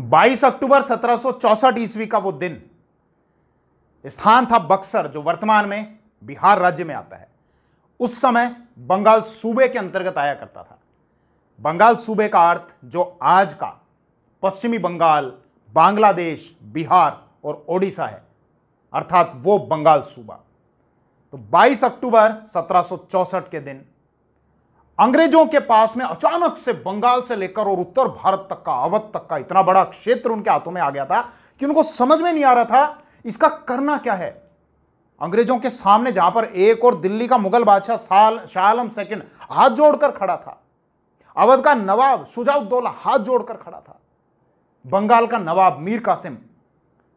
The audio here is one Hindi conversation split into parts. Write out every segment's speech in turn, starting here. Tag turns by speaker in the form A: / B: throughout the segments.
A: 22 अक्टूबर सत्रह ईस्वी का वो दिन स्थान था बक्सर जो वर्तमान में बिहार राज्य में आता है उस समय बंगाल सूबे के अंतर्गत आया करता था बंगाल सूबे का अर्थ जो आज का पश्चिमी बंगाल बांग्लादेश बिहार और ओडिशा है अर्थात वो बंगाल सूबा तो 22 अक्टूबर सत्रह के दिन अंग्रेजों के पास में अचानक से बंगाल से लेकर और उत्तर भारत तक का अवध तक का इतना बड़ा क्षेत्र उनके हाथों में आ गया था कि उनको समझ में नहीं आ रहा था इसका करना क्या है अंग्रेजों के सामने जहां पर एक और दिल्ली का मुगल बादशाह साल शाह आलम हाथ जोड़कर खड़ा था अवध का नवाब सुजाउदौला हाथ जोड़कर खड़ा था बंगाल का नवाब मीर कासिम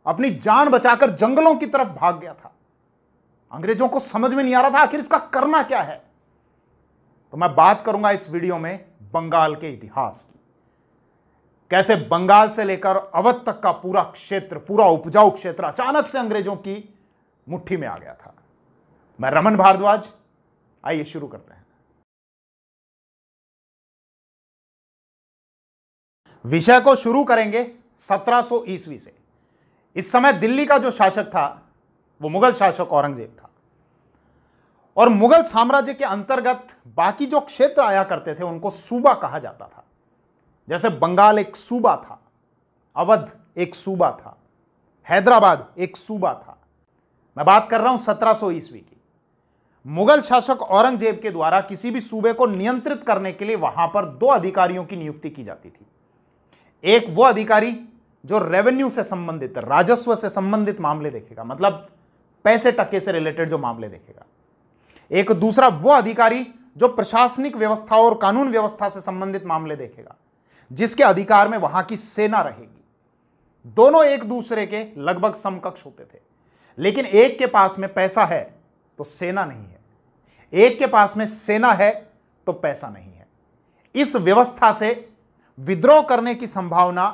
A: अपनी जान बचाकर जंगलों की तरफ भाग गया था अंग्रेजों को समझ में नहीं आ रहा था आखिर इसका करना क्या है तो मैं बात करूंगा इस वीडियो में बंगाल के इतिहास की कैसे बंगाल से लेकर अवध तक का पूरा क्षेत्र पूरा उपजाऊ क्षेत्र अचानक से अंग्रेजों की मुट्ठी में आ गया था मैं रमन भारद्वाज आइए शुरू करते हैं विषय को शुरू करेंगे 1700 ईस्वी से इस समय दिल्ली का जो शासक था वो मुगल शासक औरंगजेब था और मुगल साम्राज्य के अंतर्गत बाकी जो क्षेत्र आया करते थे उनको सूबा कहा जाता था जैसे बंगाल एक सूबा था अवध एक सूबा था हैदराबाद एक सूबा था मैं बात कर रहा हूं 1700 ईस्वी की मुगल शासक औरंगजेब के द्वारा किसी भी सूबे को नियंत्रित करने के लिए वहां पर दो अधिकारियों की नियुक्ति की जाती थी एक वो अधिकारी जो रेवेन्यू से संबंधित राजस्व से संबंधित मामले देखेगा मतलब पैसे टक्के से रिलेटेड जो मामले देखेगा एक दूसरा वो अधिकारी जो प्रशासनिक व्यवस्था और कानून व्यवस्था से संबंधित मामले देखेगा जिसके अधिकार में वहां की सेना रहेगी दोनों एक दूसरे के लगभग समकक्ष होते थे लेकिन एक के पास में पैसा है तो सेना नहीं है एक के पास में सेना है तो पैसा नहीं है इस व्यवस्था से विद्रोह करने की संभावना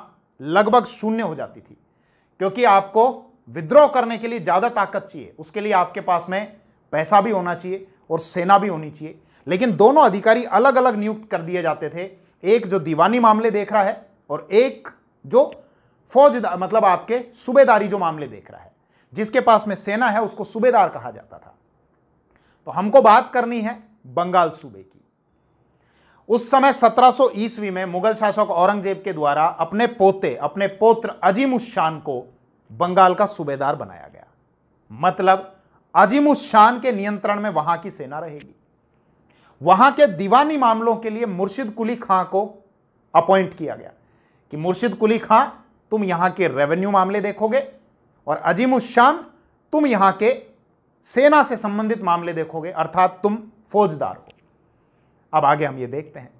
A: लगभग शून्य हो जाती थी क्योंकि आपको विद्रोह करने के लिए ज़्यादा ताकत चाहिए उसके लिए आपके पास में पैसा भी होना चाहिए और सेना भी होनी चाहिए लेकिन दोनों अधिकारी अलग अलग नियुक्त कर दिए जाते थे एक जो दीवानी मामले देख रहा है और एक जो फौज मतलब आपके सूबेदारी जो मामले देख रहा है जिसके पास में सेना है उसको सूबेदार कहा जाता था तो हमको बात करनी है बंगाल सूबे की उस समय 1700 ईस्वी में मुगल शासक औरंगजेब के द्वारा अपने पोते अपने पोत्र अजीम उस को बंगाल का सूबेदार बनाया गया मतलब अजीम उस शान के नियंत्रण में वहां की सेना रहेगी वहां के दीवानी मामलों के लिए मुर्शिद कुली खां को अपॉइंट किया गया कि मुर्शिद कुली खां तुम यहां के रेवेन्यू मामले देखोगे और अजीम उस शान तुम यहां के सेना से संबंधित मामले देखोगे अर्थात तुम फौजदार हो अब आगे हम ये देखते हैं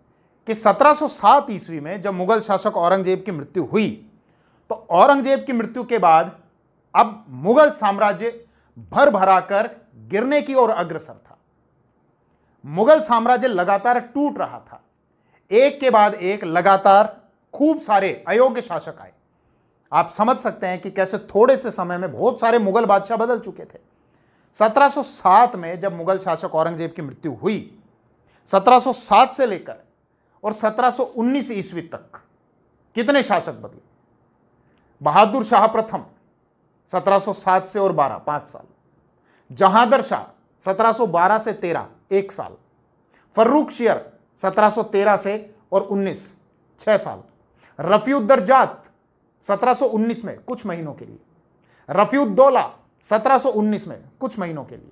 A: कि 1707 ईस्वी में जब मुगल शासक औरंगजेब की मृत्यु हुई तो औरंगजेब की मृत्यु के बाद अब मुगल साम्राज्य भर भराकर गिरने की ओर अग्रसर था मुगल साम्राज्य लगातार टूट रहा था एक के बाद एक लगातार खूब सारे अयोग्य शासक आए आप समझ सकते हैं कि कैसे थोड़े से समय में बहुत सारे मुगल बादशाह बदल चुके थे 1707 में जब मुगल शासक औरंगजेब की मृत्यु हुई 1707 से लेकर और 1719 ईस्वी तक कितने शासक बदले बहादुर शाह प्रथम 1707 से और 12 पांच साल जहादर शाह 1712 से 13 एक साल फर्रुख शेयर 1713 से और 19 छह साल जात 1719 में कुछ महीनों के लिए रफीउद्दौला 1719 में कुछ महीनों के लिए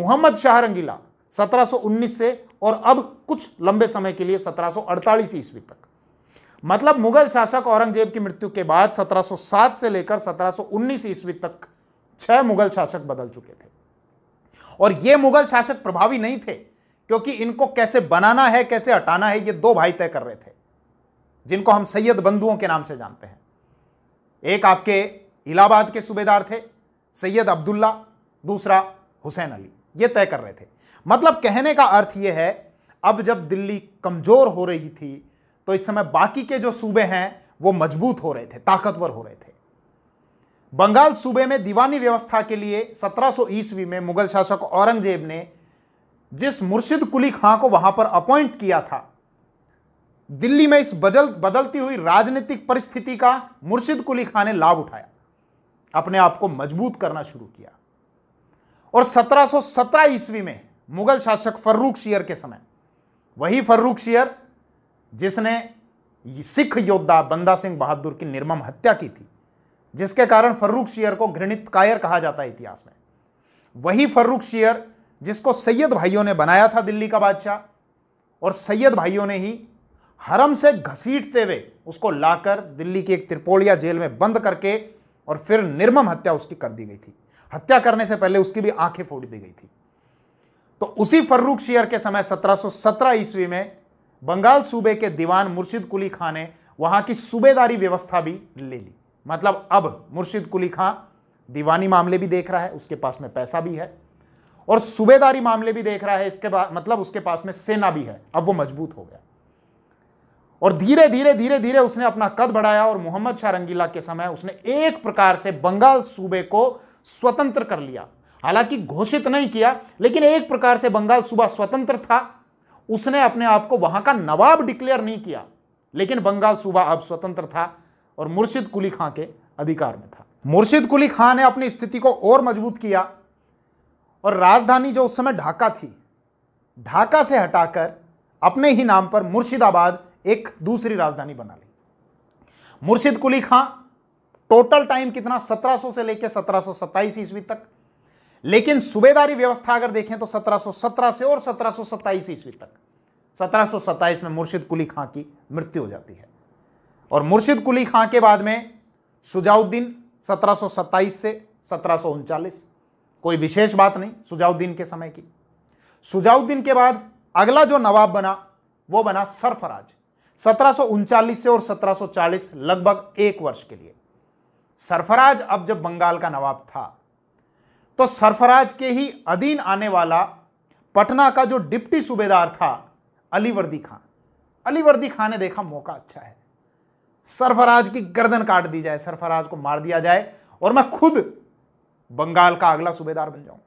A: मोहम्मद शाह रंगीला 1719 से और अब कुछ लंबे समय के लिए 1748 ईस्वी तक मतलब मुगल शासक औरंगजेब की मृत्यु के बाद 1707 से लेकर 1719 ईस्वी तक छह मुगल शासक बदल चुके थे और ये मुगल शासक प्रभावी नहीं थे क्योंकि इनको कैसे बनाना है कैसे हटाना है ये दो भाई तय कर रहे थे जिनको हम सैयद बंधुओं के नाम से जानते हैं एक आपके इलाहाबाद के सूबेदार थे सैयद अब्दुल्ला दूसरा हुसैन अली ये तय कर रहे थे मतलब कहने का अर्थ यह है अब जब दिल्ली कमज़ोर हो रही थी तो इस समय बाकी के जो सूबे हैं वो मजबूत हो रहे थे ताकतवर हो रहे थे बंगाल सूबे में दीवानी व्यवस्था के लिए 1700 ईस्वी में मुगल शासक औरंगजेब ने जिस मुर्शिद कुली खां को वहां पर अपॉइंट किया था दिल्ली में इस बदल बदलती हुई राजनीतिक परिस्थिति का मुर्शिद कुली खां ने लाभ उठाया अपने आप को मजबूत करना शुरू किया और 1717 ईस्वी में मुगल शासक फर्रुख शियर के समय वही फर्रुख शियर जिसने सिख योद्धा बंदा सिंह बहादुर की निर्मम हत्या की थी जिसके कारण फर्रुख शेयर को घृणित कायर कहा जाता है इतिहास में वही फर्रुख शेयर जिसको सैयद भाइयों ने बनाया था दिल्ली का बादशाह और सैयद भाइयों ने ही हरम से घसीटते हुए उसको लाकर दिल्ली की एक त्रिपोड़िया जेल में बंद करके और फिर निर्मम हत्या उसकी कर दी गई थी हत्या करने से पहले उसकी भी आंखें फोड़ दी गई थी तो उसी फर्रुख शेयर के समय 1717 ईस्वी में बंगाल सूबे के दीवान मुर्शिद कुली खां ने वहां की सूबेदारी व्यवस्था भी ले ली मतलब अब मुर्शिद कुली खां दीवानी मामले भी देख रहा है उसके पास में पैसा भी है और सूबेदारी मामले भी देख रहा है इसके बाद मतलब उसके पास में सेना भी है अब वो मजबूत हो गया और धीरे धीरे धीरे धीरे उसने अपना कद बढ़ाया और मोहम्मद शाह रंगीला के समय उसने एक प्रकार से बंगाल सूबे को स्वतंत्र कर लिया हालांकि घोषित नहीं किया लेकिन एक प्रकार से बंगाल सूबा स्वतंत्र था उसने अपने आप को वहां का नवाब डिक्लेयर नहीं किया लेकिन बंगाल सूबा अब स्वतंत्र था और मुर्शिद कुली खां के अधिकार में था मुर्शिद कुली खां ने अपनी स्थिति को और मजबूत किया और राजधानी जो उस समय ढाका थी ढाका से हटाकर अपने ही नाम पर मुर्शिदाबाद एक दूसरी राजधानी बना ली मुर्शिद कुली खां टोटल टाइम कितना 1700 से लेकर 1727 ईस्वी तक लेकिन सूबेदारी व्यवस्था अगर देखें तो 1717 से और 1727 ईस्वी तक 1727 में मुर्शिद कुली खां की मृत्यु हो जाती है और मुर्शिद कुली खां के बाद में सुजाउद्दीन 1727 से सत्रह कोई विशेष बात नहीं सुजाउद्दीन के समय की सुजाउद्दीन के बाद अगला जो नवाब बना वो बना सरफराज सत्रह से और 1740 लगभग एक वर्ष के लिए सरफराज अब जब बंगाल का नवाब था तो सरफराज के ही अधीन आने वाला पटना का जो डिप्टी सूबेदार था अलीवर्दी खान अलीवर्दी खां ने देखा मौका अच्छा है सरफराज की गर्दन काट दी जाए सरफराज को मार दिया जाए और मैं खुद बंगाल का अगला सूबेदार बन जाऊं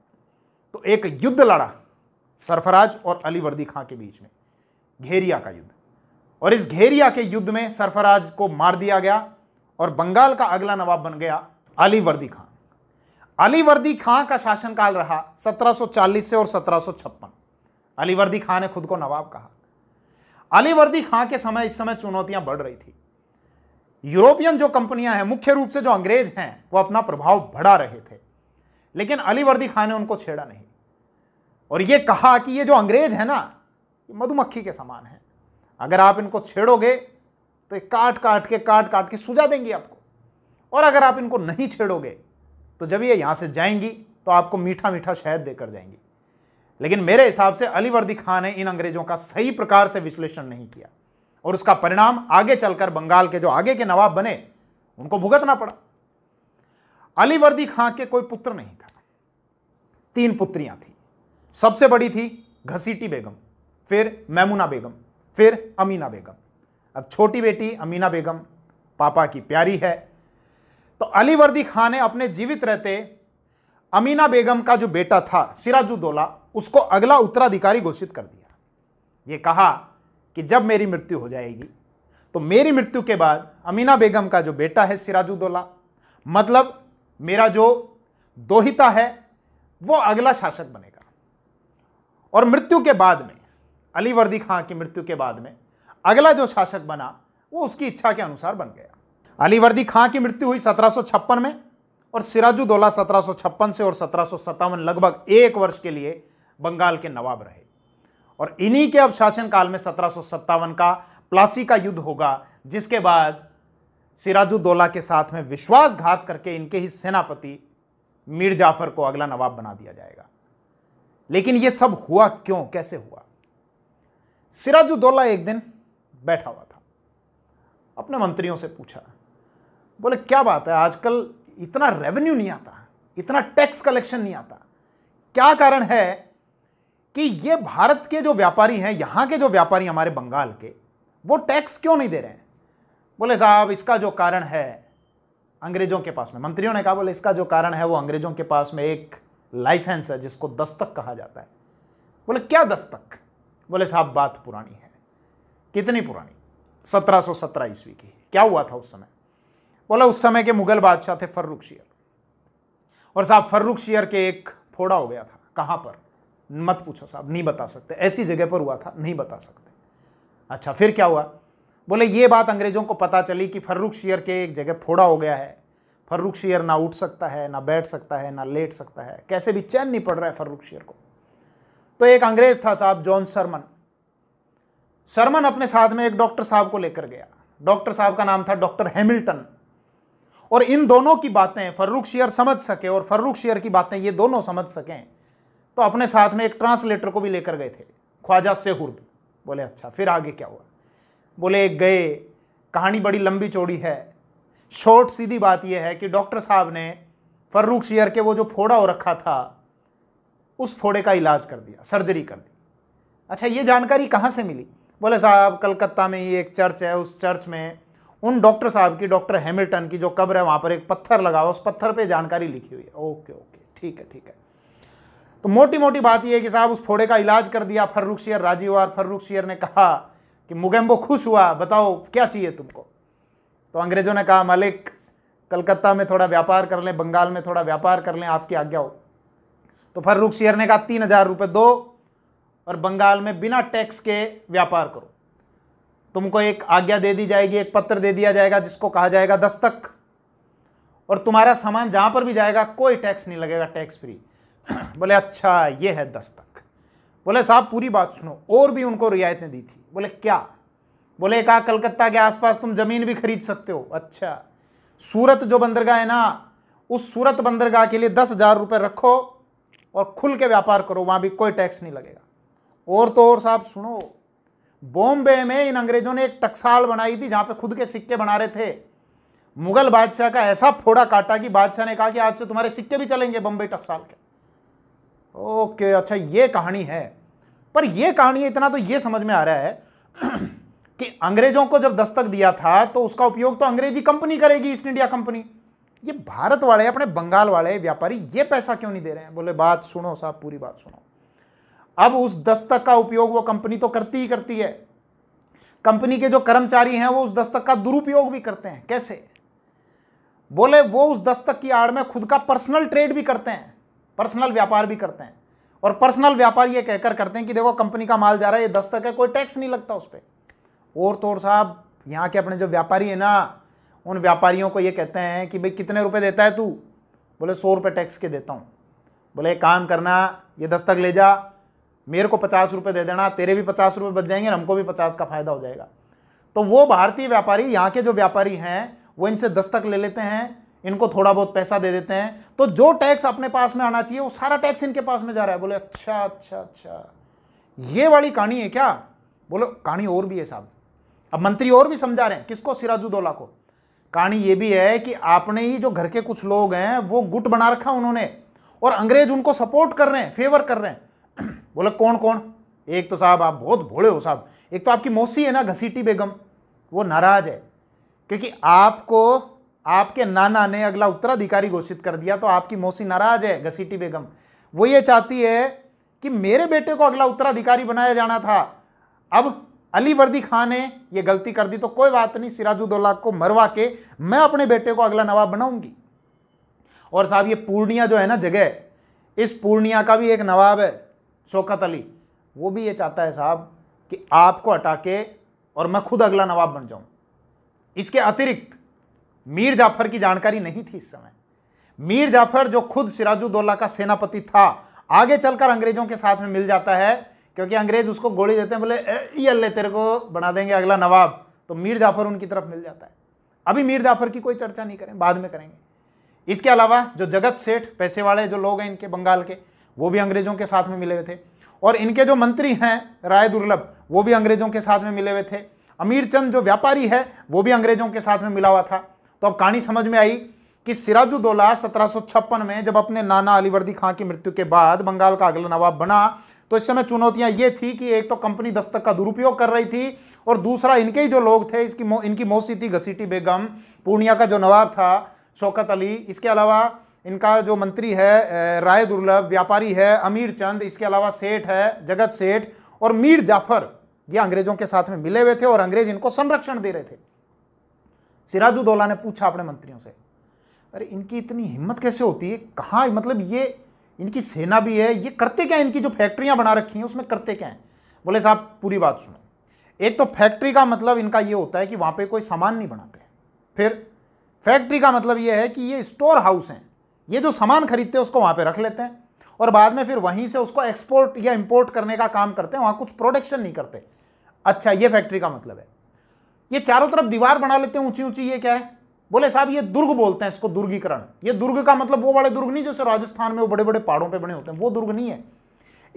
A: तो एक युद्ध लड़ा सरफराज और अलीवर्दी खां के बीच में घेरिया का युद्ध और इस घेरिया के युद्ध में सरफराज को मार दिया गया और बंगाल का अगला नवाब बन गया अलीवर्दी खां अलीवर्दी खां का शासनकाल रहा 1740 से और सत्रह अलीवर्दी खां ने खुद को नवाब कहा अलीवर्दी खां के समय इस समय चुनौतियां बढ़ रही थी यूरोपियन जो कंपनियां हैं मुख्य रूप से जो अंग्रेज हैं वो अपना प्रभाव बढ़ा रहे थे लेकिन अलीवर्दी खां ने उनको छेड़ा नहीं और ये कहा कि ये जो अंग्रेज है ना मधुमक्खी के समान है अगर आप इनको छेड़ोगे तो ये काट काट के काट काट के सुझा देंगे आपको और अगर आप इनको नहीं छेड़ोगे तो जब ये यहाँ से जाएंगी तो आपको मीठा मीठा शहद देकर जाएंगी लेकिन मेरे हिसाब से अलीवर्दी खान ने इन अंग्रेजों का सही प्रकार से विश्लेषण नहीं किया और उसका परिणाम आगे चलकर बंगाल के जो आगे के नवाब बने उनको भुगतना पड़ा अलीवर्दी खां के कोई पुत्र नहीं था तीन पुत्रियां थी सबसे बड़ी थी घसीटी बेगम फिर मैमुना बेगम फिर अमीना बेगम अब छोटी बेटी अमीना बेगम पापा की प्यारी है तो अली वर्दी खां ने अपने जीवित रहते अमीना बेगम का जो बेटा था सिराजुद्दौला उसको अगला उत्तराधिकारी घोषित कर दिया ये कहा कि जब मेरी मृत्यु हो जाएगी तो मेरी मृत्यु के बाद अमीना बेगम का जो बेटा है सिराजुद्दौला मतलब मेरा जो दोहिता है वो अगला शासक बनेगा और मृत्यु के बाद में अली वर्दी खां की मृत्यु के बाद में अगला जो शासक बना वो उसकी इच्छा के अनुसार बन गया अलीवर्दी खां की मृत्यु हुई सत्रह में और सिराजुद्दौला सत्रह से और सत्रह लगभग एक वर्ष के लिए बंगाल के नवाब रहे और इन्हीं के अब शासनकाल में सत्रह का प्लासी का युद्ध होगा जिसके बाद सिराजुद्दौला के साथ में विश्वासघात करके इनके ही सेनापति मीर जाफर को अगला नवाब बना दिया जाएगा लेकिन यह सब हुआ क्यों कैसे हुआ सिराजुद्दौला एक दिन बैठा हुआ था अपने मंत्रियों से पूछा बोले क्या बात है आजकल इतना रेवेन्यू नहीं आता इतना टैक्स कलेक्शन नहीं आता क्या कारण है कि ये भारत के जो व्यापारी हैं यहाँ के जो व्यापारी हमारे बंगाल के वो टैक्स क्यों नहीं दे रहे हैं बोले साहब इसका जो कारण है अंग्रेजों के पास में मंत्रियों ने कहा बोले इसका जो कारण है वो अंग्रेजों के पास में एक लाइसेंस है जिसको दस्तक कहा जाता है बोले क्या दस्तक बोले साहब बात पुरानी है कितनी पुरानी 1717 ईस्वी की क्या हुआ था उस समय बोला उस समय के मुगल बादशाह थे फर्रुख शियर और साहब फर्रुख शियर के एक फोड़ा हो गया था कहाँ पर मत पूछो साहब नहीं बता सकते ऐसी जगह पर हुआ था नहीं बता सकते अच्छा फिर क्या हुआ बोले ये बात अंग्रेजों को पता चली कि फर्रुख शियर के एक जगह फोड़ा हो गया है फर्रुख शियर ना उठ सकता है ना बैठ सकता है ना लेट सकता है कैसे भी चैन नहीं पड़ रहा है फर्रुख शियर को तो एक अंग्रेज था साहब जॉन सरमन सरमन अपने साथ में एक डॉक्टर साहब को लेकर गया डॉक्टर साहब का नाम था डॉक्टर हैमिल्टन और इन दोनों की बातें फर्रुख शेयर समझ सके और फर्रुख शेयर की बातें ये दोनों समझ सकें तो अपने साथ में एक ट्रांसलेटर को भी लेकर गए थे ख्वाजा सेहुर्द बोले अच्छा फिर आगे क्या हुआ बोले गए कहानी बड़ी लंबी चौड़ी है शॉर्ट सीधी बात यह है कि डॉक्टर साहब ने फर्रुख शेयर के वो जो फोड़ा हो रखा था उस फोड़े का इलाज कर दिया सर्जरी कर दी अच्छा ये जानकारी कहाँ से मिली बोले साहब कलकत्ता में ही एक चर्च है उस चर्च में उन डॉक्टर साहब की डॉक्टर हैमिल्टन की जो कब्र है वहां पर एक पत्थर लगा हुआ उस पत्थर पर जानकारी लिखी हुई है ओके ओके ठीक है ठीक है तो मोटी मोटी बात यह है कि साहब उस फोड़े का इलाज कर दिया फर्रुख शेयर राजीव और फर्रुख शेयर ने कहा कि मुगेम्बो खुश हुआ बताओ क्या चाहिए तुमको तो अंग्रेजों ने कहा मालिक कलकत्ता में थोड़ा व्यापार कर लें बंगाल में थोड़ा व्यापार कर लें आपकी आज्ञा हो तो फर्रुख शेयर ने कहा तीन हजार रुपये दो और बंगाल में बिना टैक्स के व्यापार करो तुमको एक आज्ञा दे दी जाएगी एक पत्र दे दिया जाएगा जिसको कहा जाएगा दस्तक और तुम्हारा सामान जहाँ पर भी जाएगा कोई टैक्स नहीं लगेगा टैक्स फ्री बोले अच्छा ये है दस्तक बोले साहब पूरी बात सुनो और भी उनको रियायतें दी थी बोले क्या बोले कहा कलकत्ता के आसपास तुम ज़मीन भी खरीद सकते हो अच्छा सूरत जो बंदरगाह है ना उस सूरत बंदरगाह के लिए दस हज़ार रुपये रखो और खुल के व्यापार करो वहाँ भी कोई टैक्स नहीं लगेगा और तो और साहब सुनो बॉम्बे में इन अंग्रेजों ने एक टक्साल बनाई थी जहां पे खुद के सिक्के बना रहे थे मुगल बादशाह का ऐसा फोड़ा काटा कि बादशाह ने कहा कि आज से तुम्हारे सिक्के भी चलेंगे बॉम्बे टक्साल के ओके अच्छा ये कहानी है पर ये कहानी इतना तो ये समझ में आ रहा है कि अंग्रेजों को जब दस्तक दिया था तो उसका उपयोग तो अंग्रेजी कंपनी करेगी ईस्ट इंडिया कंपनी ये भारत वाले अपने बंगाल वाले व्यापारी ये पैसा क्यों नहीं दे रहे हैं बोले बात सुनो साहब पूरी बात सुनो अब उस दस्तक का उपयोग वो कंपनी तो करती ही करती है कंपनी के जो कर्मचारी हैं वो उस दस्तक का दुरुपयोग भी करते हैं कैसे बोले वो उस दस्तक की आड़ में खुद का पर्सनल ट्रेड भी करते हैं पर्सनल व्यापार भी करते हैं और पर्सनल व्यापार ये कहकर करते हैं कि देखो कंपनी का माल जा रहा है ये दस्तक है कोई टैक्स नहीं लगता उस पर और तो और साहब यहाँ के अपने जो व्यापारी हैं ना उन व्यापारियों को ये कहते हैं कि भाई कितने रुपए देता है तू बोले सौ रुपये टैक्स के देता हूँ बोले काम करना ये दस्तक ले जा मेरे को पचास रुपये दे देना तेरे भी पचास रुपये बच जाएंगे हमको भी पचास का फायदा हो जाएगा तो वो भारतीय व्यापारी यहाँ के जो व्यापारी हैं वो इनसे दस्तक ले लेते हैं इनको थोड़ा बहुत पैसा दे देते हैं तो जो टैक्स अपने पास में आना चाहिए वो सारा टैक्स इनके पास में जा रहा है बोले अच्छा अच्छा अच्छा ये वाली कहानी है क्या बोलो कहानी और भी है साहब अब मंत्री और भी समझा रहे हैं किसको सिराजुद्दौला को कहानी ये भी है कि आपने ही जो घर के कुछ लोग हैं वो गुट बना रखा उन्होंने और अंग्रेज उनको सपोर्ट कर रहे हैं फेवर कर रहे हैं बोला कौन कौन एक तो साहब आप बहुत भोले हो साहब एक तो आपकी मौसी है ना घसीटी बेगम वो नाराज है क्योंकि आपको आपके नाना ने अगला उत्तराधिकारी घोषित कर दिया तो आपकी मौसी नाराज है घसीटी बेगम वो ये चाहती है कि मेरे बेटे को अगला उत्तराधिकारी बनाया जाना था अब अली वर्दी खान ने ये गलती कर दी तो कोई बात नहीं सिराजुद्दौला को मरवा के मैं अपने बेटे को अगला नवाब बनाऊंगी और साहब ये पूर्णिया जो है ना जगह इस पूर्णिया का भी एक नवाब है शौकत अली वो भी ये चाहता है साहब कि आपको हटा के और मैं खुद अगला नवाब बन जाऊं इसके अतिरिक्त मीर जाफर की जानकारी नहीं थी इस समय मीर जाफर जो खुद सिराजुद्दौला का सेनापति था आगे चलकर अंग्रेजों के साथ में मिल जाता है क्योंकि अंग्रेज उसको गोली देते हैं बोले ये अल्ले तेरे को बना देंगे अगला नवाब तो मीर जाफर उनकी तरफ मिल जाता है अभी मीर जाफर की कोई चर्चा नहीं करें बाद में करेंगे इसके अलावा जो जगत सेठ पैसे वाले जो लोग हैं इनके बंगाल के वो भी अंग्रेजों के साथ में मिले हुए थे और इनके जो मंत्री हैं राय दुर्लभ वो भी अंग्रेजों के साथ में मिले हुए थे अमीर चंद जो व्यापारी है वो भी अंग्रेजों के साथ में मिला हुआ था तो अब कहानी समझ में आई कि सिराजुद्दौला सत्रह में जब अपने नाना अलीवर्दी खां की मृत्यु के बाद बंगाल का अगला नवाब बना तो इस समय चुनौतियां ये थी कि एक तो कंपनी दस्तक का दुरुपयोग कर रही थी और दूसरा इनके ही जो लोग थे इसकी मो, इनकी मौसी थी घसीटी बेगम पूर्णिया का जो नवाब था शौकत अली इसके अलावा इनका जो मंत्री है राय दुर्लभ व्यापारी है अमीर चंद इसके अलावा सेठ है जगत सेठ और मीर जाफर ये अंग्रेजों के साथ में मिले हुए थे और अंग्रेज इनको संरक्षण दे रहे थे सिराजुद्दौला ने पूछा अपने मंत्रियों से अरे इनकी इतनी हिम्मत कैसे होती है कहाँ मतलब ये इनकी सेना भी है ये करते क्या है इनकी जो फैक्ट्रियाँ बना रखी हैं उसमें करते क्या हैं बोले साहब पूरी बात सुनो एक तो फैक्ट्री का मतलब इनका ये होता है कि वहाँ पे कोई सामान नहीं बनाते फिर फैक्ट्री का मतलब ये है कि ये स्टोर हाउस हैं ये जो सामान खरीदते हैं उसको वहाँ पे रख लेते हैं और बाद में फिर वहीं से उसको एक्सपोर्ट या इंपोर्ट करने का काम करते हैं वहाँ कुछ प्रोडक्शन नहीं करते अच्छा ये फैक्ट्री का मतलब है ये चारों तरफ दीवार बना लेते हैं ऊंची ऊंची ये क्या है बोले साहब ये दुर्ग बोलते हैं इसको दुर्गीकरण ये दुर्ग का मतलब वो बड़े दुर्ग नहीं जैसे राजस्थान में वो बड़े बड़े पहाड़ों पर बने होते हैं वो दुर्ग नहीं है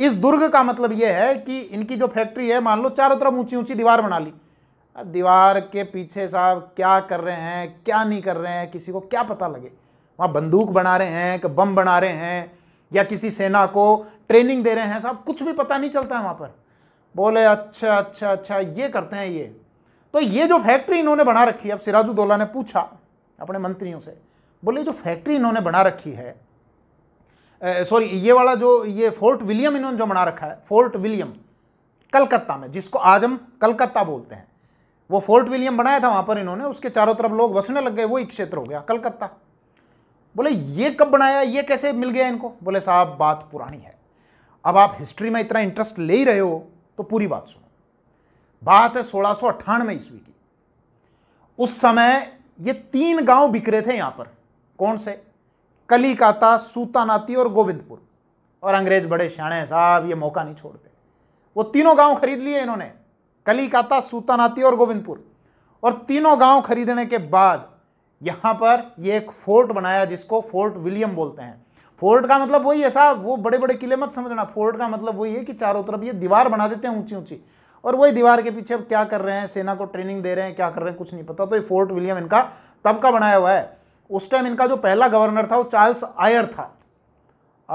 A: इस दुर्ग का मतलब ये है कि इनकी जो फैक्ट्री है मान लो चारों तरफ ऊंची ऊंची दीवार बना ली दीवार के पीछे साहब क्या कर रहे हैं क्या नहीं कर रहे हैं किसी को क्या पता लगे वहाँ बंदूक बना रहे हैं कि बम बना रहे हैं या किसी सेना को ट्रेनिंग दे रहे हैं साहब कुछ भी पता नहीं चलता है वहाँ पर बोले अच्छा अच्छा अच्छा ये करते हैं ये तो ये जो फैक्ट्री इन्होंने बना रखी है अब सिराजुद्दौला ने पूछा अपने मंत्रियों से बोले जो फैक्ट्री इन्होंने बना रखी है सॉरी ये वाला जो ये फोर्ट विलियम इन्होंने जो बना रखा है फोर्ट विलियम कलकत्ता में जिसको आज हम कलकत्ता बोलते हैं वो फोर्ट विलियम बनाया था वहाँ पर इन्होंने उसके चारों तरफ लोग बसने लग गए वो एक क्षेत्र हो गया कलकत्ता बोले ये कब बनाया ये कैसे मिल गया इनको बोले साहब बात पुरानी है अब आप हिस्ट्री में इतना इंटरेस्ट ले ही रहे हो तो पूरी बात सुनो बात है सोलह सौ अट्ठानवे ईस्वी की उस समय ये तीन गांव बिखरे थे यहां पर कौन से कलिकाता सूतानाती और गोविंदपुर और अंग्रेज बड़े श्याणे हैं साहब ये मौका नहीं छोड़ते वो तीनों गांव खरीद लिए इन्होंने कलिकाता सूतानाती और गोविंदपुर और तीनों गांव खरीदने के बाद यहाँ पर ये एक फोर्ट बनाया जिसको फोर्ट विलियम बोलते हैं फोर्ट का मतलब वही है साहब वो बड़े बड़े किले मत समझना फोर्ट का मतलब वही है कि चारों तरफ ये दीवार बना देते हैं ऊंची ऊंची और वही दीवार के पीछे अब क्या कर रहे हैं सेना को ट्रेनिंग दे रहे हैं क्या कर रहे हैं कुछ नहीं पता तो ये फोर्ट विलियम इनका तब का बनाया हुआ है उस टाइम इनका जो पहला गवर्नर था वो चार्ल्स आयर था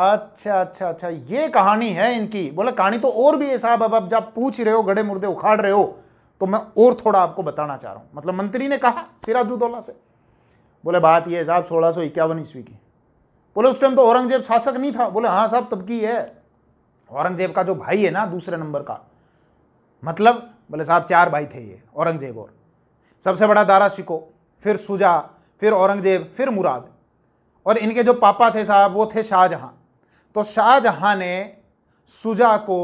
A: अच्छा अच्छा अच्छा ये कहानी है इनकी बोले कहानी तो और भी है साहब अब अब जब पूछ रहे हो गड़े मुर्दे उखाड़ रहे हो तो मैं और थोड़ा आपको बताना चाह रहा हूँ मतलब मंत्री ने कहा सिराजुद्दौला से बोले बात ये साहब सोलह सौ इक्यावन ईस्वी की बोले उस टाइम तो औरंगजेब शासक नहीं था बोले हाँ साहब तब की है औरंगजेब का जो भाई है ना दूसरे नंबर का मतलब बोले साहब चार भाई थे ये औरंगजेब और सबसे बड़ा दारा शिको फिर सुजा फिर औरंगजेब फिर मुराद और इनके जो पापा थे साहब वो थे शाहजहाँ तो शाहजहाँ ने सुजा को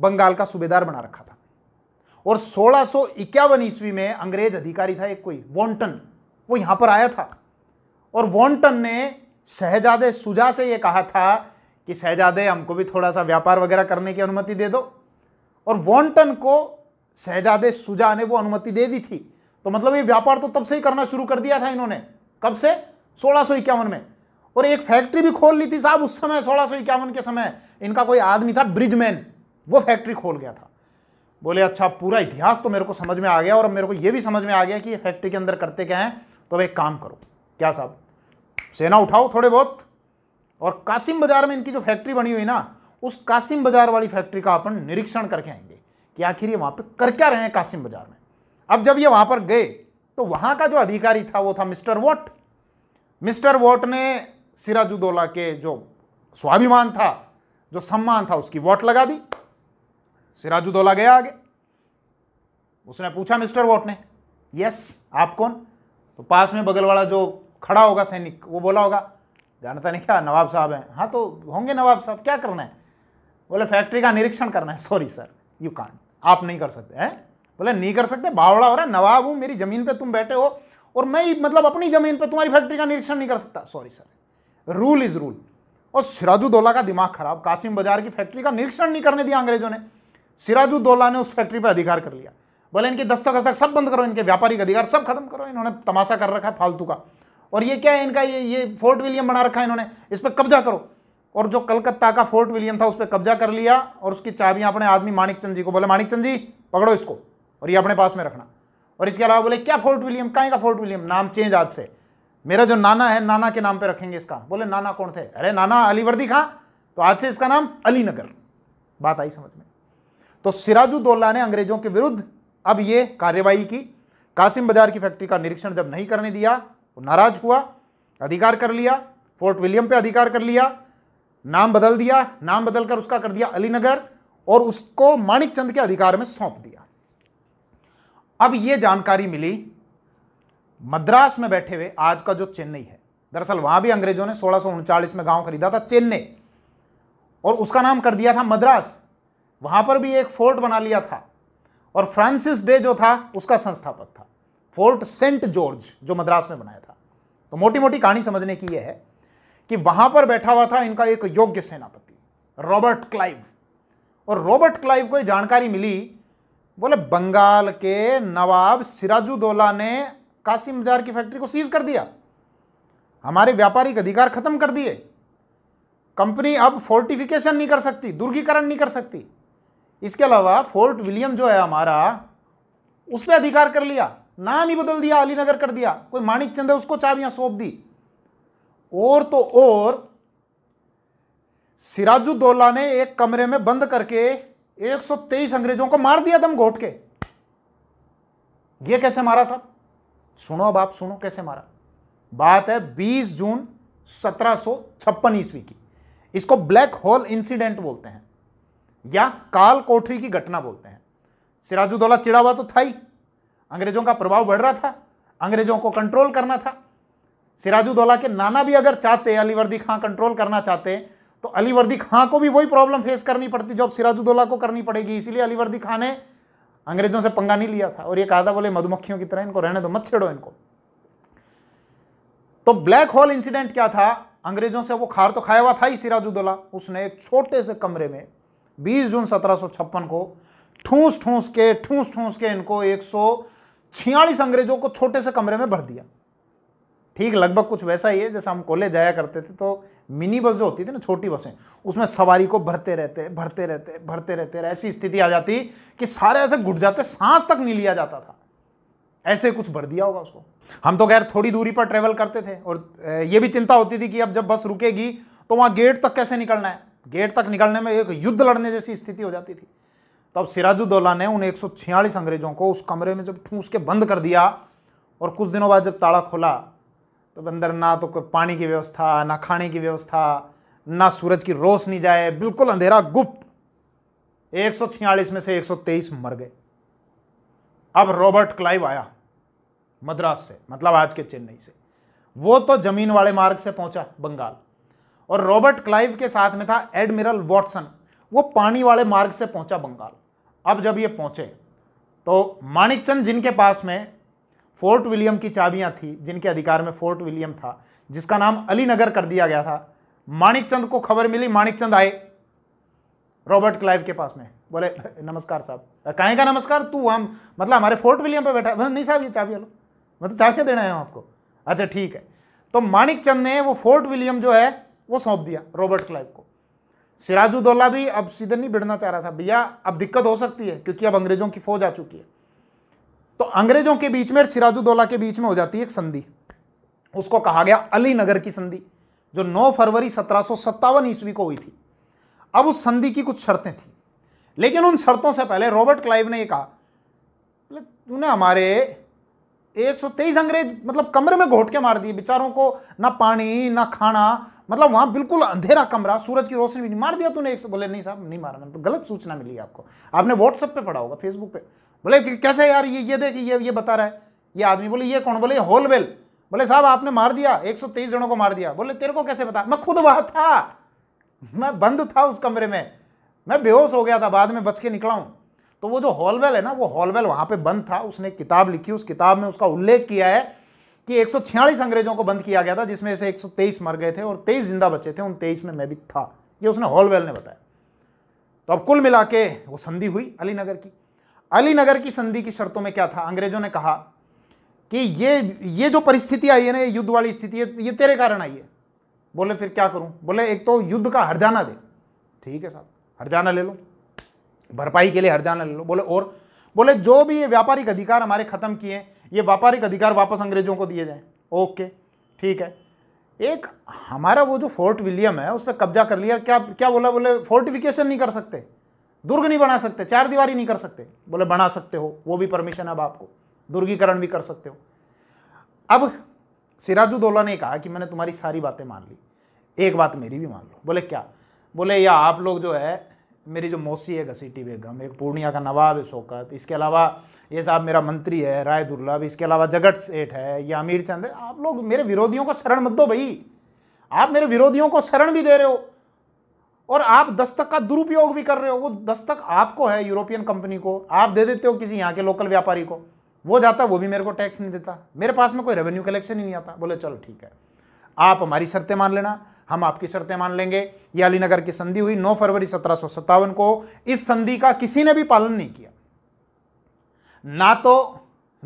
A: बंगाल का सूबेदार बना रखा था और सोलह ईस्वी में अंग्रेज अधिकारी था एक कोई वॉन्टन वो यहां पर आया था और वॉन्टन ने शहजादे सुजा से ये कहा था कि शहजादे हमको भी थोड़ा सा व्यापार वगैरह करने की अनुमति दे दो और वॉन्टन को शहजादे सुजा ने वो अनुमति दे दी थी तो मतलब ये व्यापार तो तब से ही करना शुरू कर दिया था इन्होंने कब से सोलह में और एक फैक्ट्री भी खोल ली थी साहब उस समय सोलह के समय इनका कोई आदमी था ब्रिजमैन वो फैक्ट्री खोल गया था बोले अच्छा पूरा इतिहास तो मेरे को समझ में आ गया और अब मेरे को ये भी समझ में आ गया कि फैक्ट्री के अंदर करते क्या हैं तो अब एक काम करो क्या साहब सेना उठाओ थोड़े बहुत और कासिम बाजार में इनकी जो फैक्ट्री बनी हुई ना उस कासिम बाजार वाली फैक्ट्री का अपन निरीक्षण करके आएंगे कि आखिर ये वहां पर कर क्या रहे हैं कासिम बाजार में अब जब ये वहां पर गए तो वहां का जो अधिकारी था वो था मिस्टर वोट मिस्टर वोट ने सिराजुद्दौला के जो स्वाभिमान था जो सम्मान था उसकी वोट लगा दी सिराजुद्दौला गया आगे उसने पूछा मिस्टर वोट ने यस आप कौन तो पास में बगल वाला जो खड़ा होगा सैनिक वो बोला होगा जानता नहीं क्या नवाब साहब हैं हाँ तो होंगे नवाब साहब क्या करना है बोले फैक्ट्री का निरीक्षण करना है सॉरी सर यू कांट आप नहीं कर सकते हैं बोले नहीं कर सकते बावड़ा हो रहा है नवाब हूँ मेरी ज़मीन पे तुम बैठे हो और मैं मतलब अपनी ज़मीन पे तुम्हारी फैक्ट्री का निरीक्षण नहीं कर सकता sorry sir rule is rule और सिराजुद्दौला का दिमाग खराब कासिम बाजार की फैक्ट्री का निरीक्षण नहीं करने दिया अंग्रेजों ने सिराजुद्दौला ने उस फैक्ट्री पर अधिकार कर लिया बोले इनकी दस्तक दस्तक सब बंद करो इनके व्यापारिक अधिकार सब खत्म करो इन्होंने तमाशा कर रखा है फालतू का और ये क्या है इनका ये ये फोर्ट विलियम बना रखा है इन्होंने इस पर कब्जा करो और जो कलकत्ता का फोर्ट विलियम था उस पर कब्जा कर लिया और उसकी चाबियां अपने आदमी माणिक चंद जी को बोले मानिक चंद जी पकड़ो इसको और ये अपने पास में रखना और इसके अलावा बोले क्या फोर्ट विलियम कहीं का फोर्ट विलियम नाम चेंज आज से मेरा जो नाना है नाना के नाम पर रखेंगे इसका बोले नाना कौन थे अरे नाना अलीवर्दी खां तो आज से इसका नाम नगर बात आई समझ में तो सिराजुद्दौला ने अंग्रेजों के विरुद्ध अब ये कार्यवाही की कासिम बाजार की फैक्ट्री का निरीक्षण जब नहीं करने दिया तो नाराज हुआ अधिकार कर लिया फोर्ट विलियम पे अधिकार कर लिया नाम बदल दिया नाम बदलकर उसका कर दिया अलीनगर और उसको माणिक चंद के अधिकार में सौंप दिया अब ये जानकारी मिली मद्रास में बैठे हुए आज का जो चेन्नई है दरअसल वहां भी अंग्रेजों ने सोलह में गांव खरीदा था चेन्नई और उसका नाम कर दिया था मद्रास वहां पर भी एक फोर्ट बना लिया था और फ्रांसिस डे जो था उसका संस्थापक था फोर्ट सेंट जॉर्ज जो मद्रास में बनाया था तो मोटी मोटी कहानी समझने की यह है कि वहां पर बैठा हुआ था इनका एक योग्य सेनापति रॉबर्ट क्लाइव और रॉबर्ट क्लाइव को जानकारी मिली बोले बंगाल के नवाब सिराजुद्दौला ने कासिम मजार की फैक्ट्री को सीज कर दिया हमारे व्यापारिक अधिकार खत्म कर दिए कंपनी अब फोर्टिफिकेशन नहीं कर सकती दुर्गीकरण नहीं कर सकती इसके अलावा फोर्ट विलियम जो है हमारा उस पर अधिकार कर लिया नाम ही बदल दिया अलीनगर कर दिया कोई माणिक चंद है उसको चाबियां सौंप दी और तो और सिराजुद्दौला ने एक कमरे में बंद करके 123 अंग्रेजों को मार दिया दम घोट के ये कैसे मारा साहब सुनो अब आप सुनो कैसे मारा बात है 20 जून सत्रह ईस्वी की इसको ब्लैक होल इंसिडेंट बोलते हैं या काल कोठरी की घटना बोलते हैं सिराजुद्दौला चिड़ा हुआ तो था ही अंग्रेजों का प्रभाव बढ़ रहा था अंग्रेजों को कंट्रोल करना था सिराजुद्दौला के नाना भी अगर चाहते अलीवर्दी खां कंट्रोल करना चाहते तो अलीवर्दी खां को भी वही प्रॉब्लम फेस करनी पड़ती जो अब सिराजुद्दौला को करनी पड़ेगी इसीलिए अलीवर्दी खां ने अंग्रेजों से पंगा नहीं लिया था और ये कहा बोले मधुमक्खियों की तरह इनको रहने दो मत छेड़ो इनको तो ब्लैक होल इंसिडेंट क्या था अंग्रेजों से वो खार तो खाया हुआ था ही सिराजुद्दौला उसने एक छोटे से कमरे में 20 जून सत्रह को ठूस ठूस के ठूस ठूस के इनको एक अंग्रेजों को छोटे से कमरे में भर दिया ठीक लगभग कुछ वैसा ही है जैसे हम कॉलेज जाया करते थे तो मिनी बस जो होती थी ना छोटी बसें उसमें सवारी को भरते रहते भरते रहते भरते रहते ऐसी स्थिति आ जाती कि सारे ऐसे घुट जाते सांस तक नहीं लिया जाता था ऐसे कुछ भर दिया होगा उसको हम तो खैर थोड़ी दूरी पर ट्रेवल करते थे और ये भी चिंता होती थी कि अब जब बस रुकेगी तो वहाँ गेट तक कैसे निकलना है गेट तक निकलने में एक युद्ध लड़ने जैसी स्थिति हो जाती थी तब तो सिराजुद्दौला ने उन एक अंग्रेज़ों को उस कमरे में जब ठूस के बंद कर दिया और कुछ दिनों बाद जब ताला खोला तो अंदर ना तो कोई पानी की व्यवस्था ना खाने की व्यवस्था ना सूरज की रोशनी जाए बिल्कुल अंधेरा गुप्त एक में से 123 मर गए अब रॉबर्ट क्लाइव आया मद्रास से मतलब आज के चेन्नई से वो तो जमीन वाले मार्ग से पहुंचा बंगाल और रॉबर्ट क्लाइव के साथ में था एडमिरल वॉटसन वो पानी वाले मार्ग से पहुंचा बंगाल अब जब ये पहुंचे तो माणिकचंद जिनके पास में फोर्ट विलियम की चाबियां थी जिनके अधिकार में फोर्ट विलियम था जिसका नाम अली नगर कर दिया गया था माणिकचंद को खबर मिली माणिकचंद आए रॉबर्ट क्लाइव के पास में बोले नमस्कार साहब कहे का नमस्कार तू हम मतलब हमारे फोर्ट विलियम पर बैठा नहीं साहब ये चाबियाँ लो मतलब तो चाबियाँ देना है आपको अच्छा ठीक है तो माणिकचंद ने वो फोर्ट विलियम जो है वो सौंप दिया रॉबर्ट क्लाइव को सिराजुद्दौला भी अब सीधे नहीं बिड़ना चाह रहा था भैया अब दिक्कत हो सकती है क्योंकि अब अंग्रेजों की फौज आ चुकी है तो अंग्रेजों के बीच में और सिराजुद्दौला के बीच में हो जाती है एक संधि उसको कहा गया अली नगर की संधि जो 9 फरवरी सत्रह ईस्वी को हुई थी अब उस संधि की कुछ शर्तें थी लेकिन उन शर्तों से पहले रॉबर्ट क्लाइव ने यह कहा तूने हमारे एक अंग्रेज मतलब कमरे में घोट के मार दिए बेचारों को ना पानी ना खाना मतलब वहां बिल्कुल अंधेरा कमरा सूरज की रोशनी भी नहीं मार दिया तूने एक बोले नहीं साहब नहीं मारा मैंने तो गलत सूचना मिली आपको आपने व्हाट्सएप पे पढ़ा होगा फेसबुक पे बोले कैसे यार ये ये देखिए ये ये बता रहा है ये आदमी बोले ये कौन बोले होलवेल बोले साहब आपने मार दिया एक जनों को मार दिया बोले तेरे को कैसे पता मैं खुद वहां था मैं बंद था उस कमरे में मैं बेहोश हो गया था बाद में बच के निकला हूँ तो वो जो हॉलवेल है ना वो हॉलवेल वहां पे बंद था उसने किताब लिखी उस किताब में उसका उल्लेख किया है कि एक अंग्रेजों को बंद किया गया था जिसमें से 123 मर गए थे और 23 जिंदा बचे थे उन 23 में मैं भी था ये उसने हॉलवेल ने बताया तो अब कुल मिला के वो संधि हुई अलीनगर की अलीनगर की संधि की शर्तों में क्या था अंग्रेजों ने कहा कि ये ये जो परिस्थिति आई है ना ये युद्ध वाली स्थिति है ये तेरे कारण आई है बोले फिर क्या करूं बोले एक तो युद्ध का हरजाना दे ठीक है साहब हरजाना ले लो भरपाई के लिए हरजाना ले लो बोले और बोले जो भी ये व्यापारिक अधिकार हमारे ख़त्म किए ये व्यापारिक अधिकार वापस अंग्रेजों को दिए जाए ओके ठीक है एक हमारा वो जो फोर्ट विलियम है उस पर कब्जा कर लिया क्या क्या बोला बोले फोर्टिफिकेशन नहीं कर सकते दुर्ग नहीं बना सकते चार दीवारी नहीं कर सकते बोले बना सकते हो वो भी परमिशन अब आपको दुर्गीकरण भी कर सकते हो अब दौला ने कहा कि मैंने तुम्हारी सारी बातें मान ली एक बात मेरी भी मान लो बोले क्या बोले या आप लोग जो है मेरी जो मौसी है घसीटी बेगम एक पूर्णिया का नवाब है शौकत इसके अलावा ये साहब मेरा मंत्री है राय दुर्लभ इसके अलावा जगत सेठ है या अमीर चंद है आप लोग मेरे विरोधियों को शरण मत दो भाई आप मेरे विरोधियों को शरण भी दे रहे हो और आप दस्तक का दुरुपयोग भी कर रहे हो वो दस्तक आपको है यूरोपियन कंपनी को आप दे देते हो किसी यहाँ के लोकल व्यापारी को वो जाता वो भी मेरे को टैक्स नहीं देता मेरे पास में कोई रेवेन्यू कलेक्शन ही नहीं आता बोले चलो ठीक है आप हमारी शर्तें मान लेना हम आपकी शर्तें मान लेंगे ये अलीनगर की संधि हुई 9 फरवरी सत्रह को इस संधि का किसी ने भी पालन नहीं किया ना तो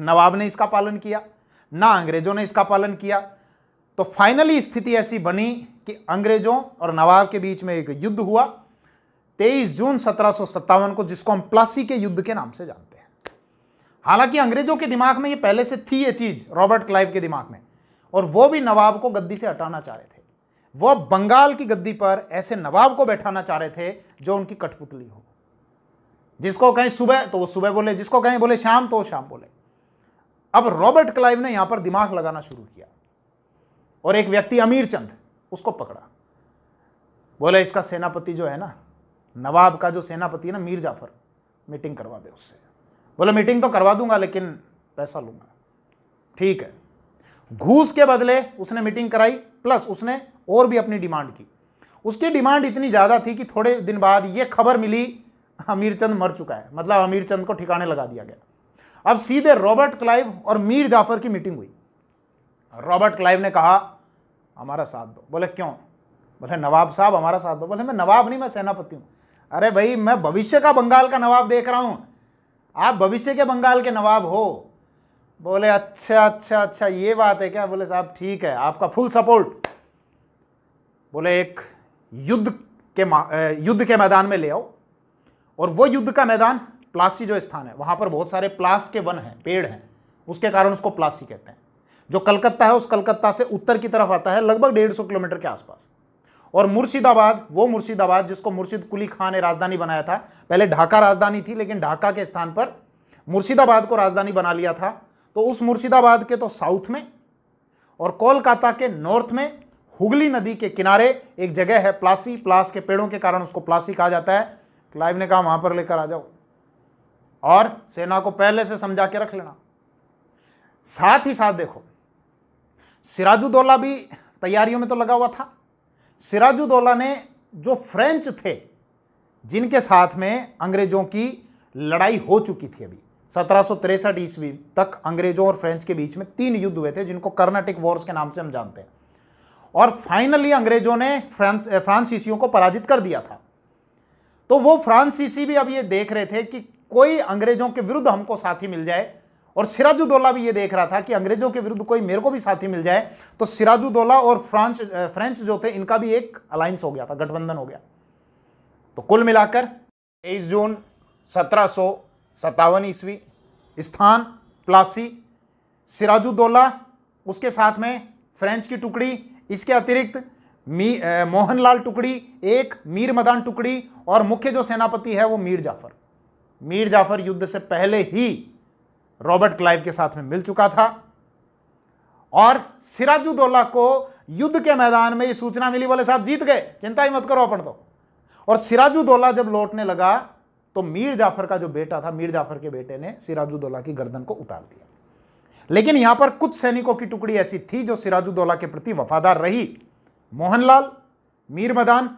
A: नवाब ने इसका पालन किया ना अंग्रेजों ने इसका पालन किया तो फाइनली स्थिति ऐसी बनी कि अंग्रेजों और नवाब के बीच में एक युद्ध हुआ 23 जून सत्रह को जिसको हम प्लासी के युद्ध के नाम से जानते हैं हालांकि अंग्रेजों के दिमाग में ये पहले से थी ये चीज रॉबर्ट क्लाइव के दिमाग में और वो भी नवाब को गद्दी से हटाना चाह रहे थे वो बंगाल की गद्दी पर ऐसे नवाब को बैठाना चाह रहे थे जो उनकी कठपुतली हो जिसको कहीं सुबह तो वो सुबह बोले जिसको कहीं बोले शाम तो वो शाम बोले अब रॉबर्ट क्लाइव ने यहां पर दिमाग लगाना शुरू किया और एक व्यक्ति अमीर चंद उसको पकड़ा बोले इसका सेनापति जो है ना नवाब का जो सेनापति है ना मीर जाफर मीटिंग करवा दे उससे बोले मीटिंग तो करवा दूंगा लेकिन पैसा लूंगा ठीक है घूस के बदले उसने मीटिंग कराई प्लस उसने और भी अपनी डिमांड की उसकी डिमांड इतनी ज़्यादा थी कि थोड़े दिन बाद ये खबर मिली अमीर चंद मर चुका है मतलब अमीर चंद को ठिकाने लगा दिया गया अब सीधे रॉबर्ट क्लाइव और मीर जाफर की मीटिंग हुई रॉबर्ट क्लाइव ने कहा हमारा साथ दो बोले क्यों बोले नवाब साहब हमारा साथ दो बोले मैं नवाब नहीं मैं सेनापति हूँ अरे भाई मैं भविष्य का बंगाल का नवाब देख रहा हूँ आप भविष्य के बंगाल के नवाब हो बोले अच्छा अच्छा अच्छा ये बात है क्या बोले साहब ठीक है आपका फुल सपोर्ट बोले एक युद्ध के युद्ध के मैदान में ले आओ और वो युद्ध का मैदान प्लासी जो स्थान है वहाँ पर बहुत सारे प्लास के वन हैं पेड़ हैं उसके कारण उसको प्लासी कहते हैं जो कलकत्ता है उस कलकत्ता से उत्तर की तरफ आता है लगभग डेढ़ सौ किलोमीटर के आसपास और मुर्शिदाबाद वो मुर्शिदाबाद जिसको मुर्शिद कुली खां ने राजधानी बनाया था पहले ढाका राजधानी थी लेकिन ढाका के स्थान पर मुर्शिदाबाद को राजधानी बना लिया था तो उस मुर्शिदाबाद के तो साउथ में और कोलकाता के नॉर्थ में हुगली नदी के किनारे एक जगह है प्लासी प्लास के पेड़ों के कारण उसको प्लासी कहा जाता है क्लाइव ने कहा वहां पर लेकर आ जाओ और सेना को पहले से समझा के रख लेना साथ ही साथ देखो सिराजुद्दौला भी तैयारियों में तो लगा हुआ था सिराजुद्दौला ने जो फ्रेंच थे जिनके साथ में अंग्रेजों की लड़ाई हो चुकी थी अभी सत्रह ईस्वी तक अंग्रेजों और फ्रेंच के बीच में तीन युद्ध हुए थे जिनको कर्नाटिक वॉर्स के नाम से हम जानते हैं और फाइनली अंग्रेजों ने फ्रांस फ्रांसीसियों को पराजित कर दिया था तो वो फ्रांसीसी भी अब ये देख रहे थे कि कोई अंग्रेजों के विरुद्ध हमको साथी मिल जाए और सिराजुद्दौला भी ये देख रहा था कि अंग्रेजों के विरुद्ध कोई मेरे को भी साथी मिल जाए तो सिराजुद्दौला और फ्रांस फ्रेंच जो थे इनका भी एक अलायंस हो गया था गठबंधन हो गया तो कुल मिलाकर तेईस जून सत्रह सत्तावन ईस्वी स्थान प्लासी सिराजुद्दौला उसके साथ में फ्रेंच की टुकड़ी इसके अतिरिक्त मी मोहनलाल टुकड़ी एक मीर मदान टुकड़ी और मुख्य जो सेनापति है वो मीर जाफर मीर जाफर युद्ध से पहले ही रॉबर्ट क्लाइव के साथ में मिल चुका था और सिराजुद्दौला को युद्ध के मैदान में ये सूचना मिली बोले साहब जीत गए चिंता ही मत करो अपन तो और सिराजुद्दौला जब लौटने लगा तो मीर जाफर का जो बेटा था मीर जाफर के बेटे ने सिराजुद्दौला की गर्दन को उतार दिया लेकिन यहां पर कुछ सैनिकों की टुकड़ी ऐसी थी जो सिराजुद्दौला के प्रति वफादार रही मोहनलाल मीर मदान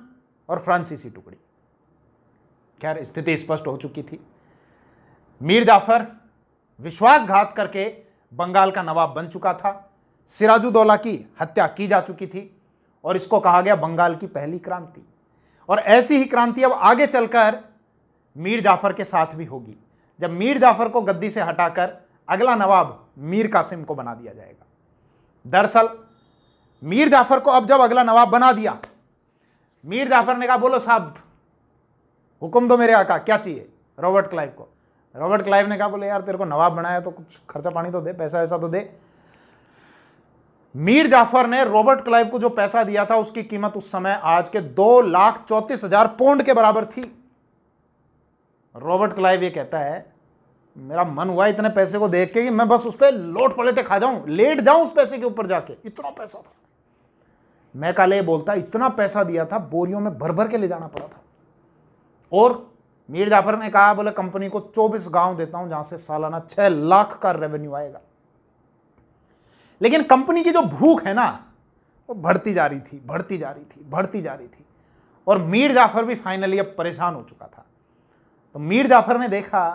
A: और फ्रांसीसी टुकड़ी खैर स्थिति स्पष्ट हो चुकी थी मीर जाफर विश्वासघात करके बंगाल का नवाब बन चुका था सिराजुद्दौला की हत्या की जा चुकी थी और इसको कहा गया बंगाल की पहली क्रांति और ऐसी ही क्रांति अब आगे चलकर मीर जाफ़र के साथ भी होगी जब मीर जाफ़र को गद्दी से हटाकर अगला नवाब मीर कासिम को बना दिया जाएगा दरअसल मीर जाफ़र को अब जब अगला नवाब बना दिया मीर जाफ़र ने कहा बोलो साहब हुक्म दो मेरे आका क्या चाहिए रॉबर्ट क्लाइव को रॉबर्ट क्लाइव ने कहा बोले यार तेरे को नवाब बनाया तो कुछ खर्चा पानी तो दे पैसा ऐसा तो दे मीर जाफर ने रॉबर्ट क्लाइव को जो पैसा दिया था उसकी कीमत उस समय आज के दो लाख चौंतीस हजार पौंड के बराबर थी रॉबर्ट क्लाइव ये कहता है मेरा मन हुआ इतने पैसे को देख के कि मैं बस उस पर लोट पलेटे खा जाऊं लेट जाऊं उस पैसे के ऊपर जाके इतना पैसा था मैं काले बोलता इतना पैसा दिया था बोरियों में भर भर के ले जाना पड़ा था और मीर जाफर ने कहा बोले कंपनी को 24 गांव देता हूं जहां से सालाना छह लाख का रेवेन्यू आएगा लेकिन कंपनी की जो भूख है ना वो बढ़ती जा रही थी बढ़ती जा रही थी बढ़ती जा रही थी और मीर जाफर भी फाइनली अब परेशान हो चुका था तो मीर जाफर ने देखा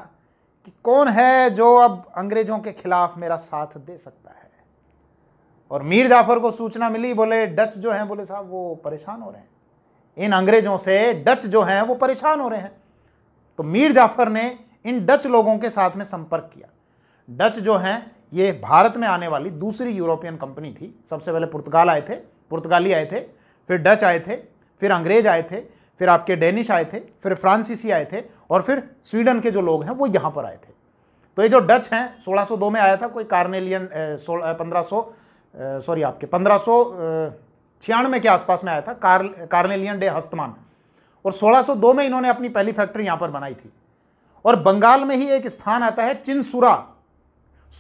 A: कि कौन है जो अब अंग्रेज़ों के खिलाफ मेरा साथ दे सकता है और मीर जाफर को सूचना मिली बोले डच जो हैं बोले साहब वो परेशान हो रहे हैं इन अंग्रेज़ों से डच जो हैं वो परेशान हो रहे हैं तो मीर जाफर ने इन डच लोगों के साथ में संपर्क किया डच जो हैं ये भारत में आने वाली दूसरी यूरोपियन कंपनी थी सबसे पहले पुर्तगाल आए थे पुर्तगाली आए थे फिर डच आए थे फिर अंग्रेज आए थे फिर आपके डेनिश आए थे फिर फ्रांसीसी आए थे और फिर स्वीडन के जो लोग हैं वो यहाँ पर आए थे तो ये जो डच हैं 1602 में आया था कोई कार्नेलियन सोलह पंद्रह सॉरी आपके पंद्रह सौ छियानवे के आसपास में आया था कार कार्नेलियन डे हस्तमान और 1602 में इन्होंने अपनी पहली फैक्ट्री यहाँ पर बनाई थी और बंगाल में ही एक स्थान आता है चिनसुरा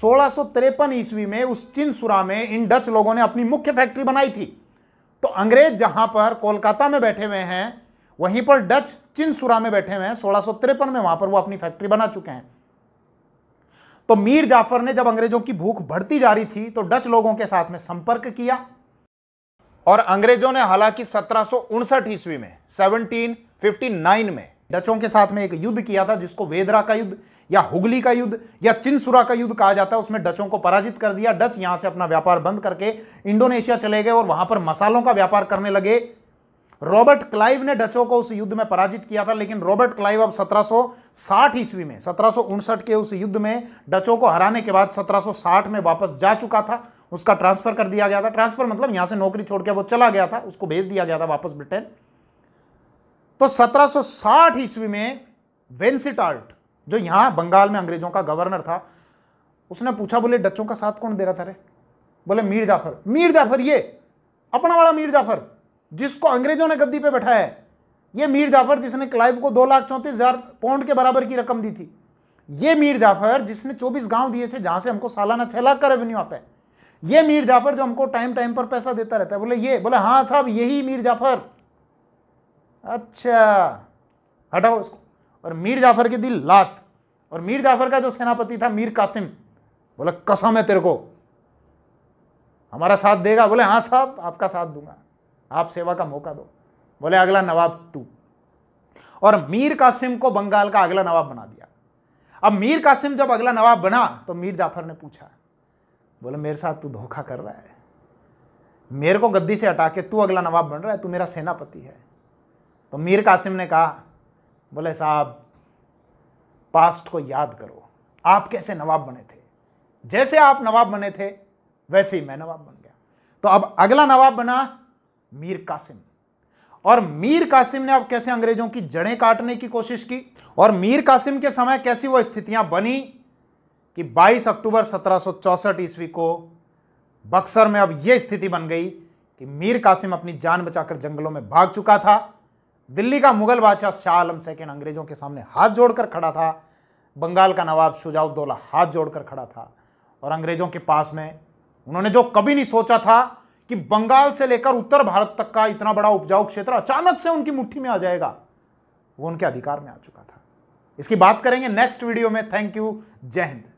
A: सोलह ईस्वी में उस चिनसुरा में इन डच लोगों ने अपनी मुख्य फैक्ट्री बनाई थी तो अंग्रेज जहां पर कोलकाता में बैठे हुए हैं वहीं पर डच चिनसुरा में बैठे हुए हैं सोलह में वहां पर वो अपनी फैक्ट्री बना चुके हैं तो मीर जाफर ने जब अंग्रेजों की भूख बढ़ती जा रही थी तो डच लोगों के साथ में संपर्क किया और अंग्रेजों ने हालांकि सत्रह ईस्वी में 1759 में डचों के साथ में एक युद्ध किया था जिसको वेदरा का युद्ध या हुगली का युद्ध या चिनसुरा का युद्ध कहा जाता है उसमें डचों को पराजित कर दिया डच यहां से अपना व्यापार बंद करके इंडोनेशिया चले गए और वहां पर मसालों का व्यापार करने लगे रॉबर्ट क्लाइव ने डचों को उस युद्ध में पराजित किया था लेकिन रॉबर्ट क्लाइव अब 1760 ईस्वी में सत्रह के उस युद्ध में डचों को हराने के बाद 1760 में वापस जा चुका था उसका ट्रांसफर कर दिया गया था ट्रांसफर मतलब यहां से नौकरी छोड़कर वो चला गया था उसको भेज दिया गया था वापस ब्रिटेन तो 1760 ईस्वी में वेन्सिटार्ट जो यहां बंगाल में अंग्रेजों का गवर्नर था उसने पूछा बोले डचों का साथ कौन दे रहा था रे बोले मीर जाफर मीर जाफर ये अपना वाला मीर जाफर जिसको अंग्रेजों ने गद्दी पे बैठा है ये मीर जाफर जिसने क्लाइव को दो लाख चौंतीस हजार पौंड के बराबर की रकम दी थी ये मीर जाफर जिसने चौबीस गांव दिए थे जहां से हमको सालाना छह लाख का रेवेन्यू आता है ये मीर जाफर जो हमको टाइम टाइम पर पैसा देता रहता है बोले ये बोले हाँ साहब यही मीर जाफर अच्छा हटाओ उसको और मीर जाफर की दिल लात और मीर जाफर का जो सेनापति था मीर कासिम बोला कसम है तेरे को हमारा साथ देगा बोले हाँ साहब आपका साथ दूंगा आप सेवा का मौका दो बोले अगला नवाब तू और मीर कासिम को बंगाल का अगला नवाब बना दिया अब मीर कासिम जब अगला नवाब बना तो मीर जाफर ने पूछा बोले मेरे साथ तू धोखा कर रहा है मेरे को गद्दी से हटा के तू अगला नवाब बन रहा है तू मेरा सेनापति है तो मीर कासिम ने कहा बोले साहब पास्ट को याद करो आप कैसे नवाब बने थे जैसे आप नवाब बने थे वैसे ही मैं नवाब बन गया तो अब अगला नवाब बना मीर कासिम और मीर कासिम ने अब कैसे अंग्रेजों की जड़ें काटने की कोशिश की और मीर कासिम के समय कैसी वो स्थितियां बनी कि 22 अक्टूबर सत्रह ईस्वी को बक्सर में अब यह स्थिति बन गई कि मीर कासिम अपनी जान बचाकर जंगलों में भाग चुका था दिल्ली का मुगल बादशाह शाह आलम सेकेंड अंग्रेजों के सामने हाथ जोड़कर खड़ा था बंगाल का नवाब शुजाउद्दौला हाथ जोड़कर खड़ा था और अंग्रेजों के पास में उन्होंने जो कभी नहीं सोचा था कि बंगाल से लेकर उत्तर भारत तक का इतना बड़ा उपजाऊ क्षेत्र अचानक से उनकी मुट्ठी में आ जाएगा वो उनके अधिकार में आ चुका था इसकी बात करेंगे नेक्स्ट वीडियो में थैंक यू जय हिंद